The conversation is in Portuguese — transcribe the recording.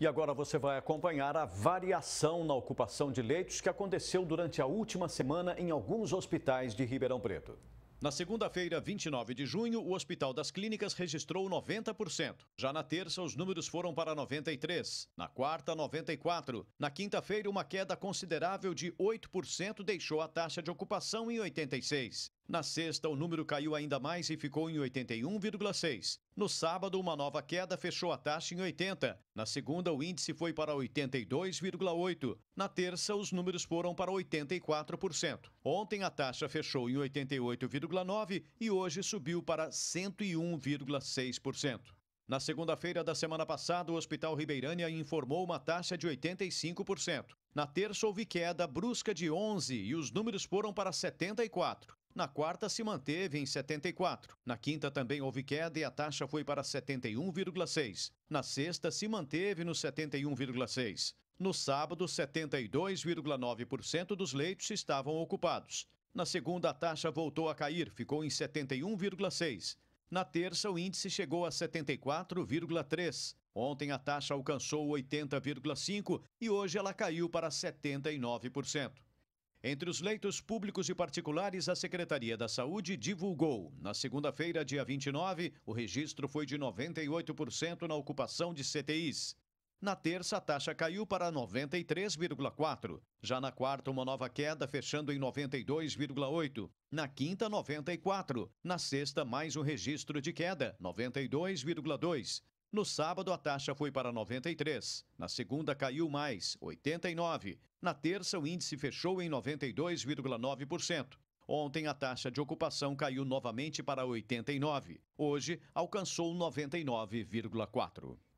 E agora você vai acompanhar a variação na ocupação de leitos que aconteceu durante a última semana em alguns hospitais de Ribeirão Preto. Na segunda-feira, 29 de junho, o Hospital das Clínicas registrou 90%. Já na terça, os números foram para 93%, na quarta, 94%. Na quinta-feira, uma queda considerável de 8% deixou a taxa de ocupação em 86%. Na sexta, o número caiu ainda mais e ficou em 81,6. No sábado, uma nova queda fechou a taxa em 80. Na segunda, o índice foi para 82,8. Na terça, os números foram para 84%. Ontem, a taxa fechou em 88,9 e hoje subiu para 101,6%. Na segunda-feira da semana passada, o Hospital Ribeirânia informou uma taxa de 85%. Na terça, houve queda brusca de 11% e os números foram para 74%. Na quarta, se manteve em 74. Na quinta, também houve queda e a taxa foi para 71,6. Na sexta, se manteve no 71,6. No sábado, 72,9% dos leitos estavam ocupados. Na segunda, a taxa voltou a cair, ficou em 71,6%. Na terça, o índice chegou a 74,3%. Ontem, a taxa alcançou 80,5% e hoje ela caiu para 79%. Entre os leitos públicos e particulares, a Secretaria da Saúde divulgou. Na segunda-feira, dia 29, o registro foi de 98% na ocupação de CTIs. Na terça, a taxa caiu para 93,4%. Já na quarta, uma nova queda, fechando em 92,8%. Na quinta, 94%. Na sexta, mais um registro de queda, 92,2%. No sábado, a taxa foi para 93. Na segunda, caiu mais, 89. Na terça, o índice fechou em 92,9%. Ontem, a taxa de ocupação caiu novamente para 89. Hoje, alcançou 99,4%.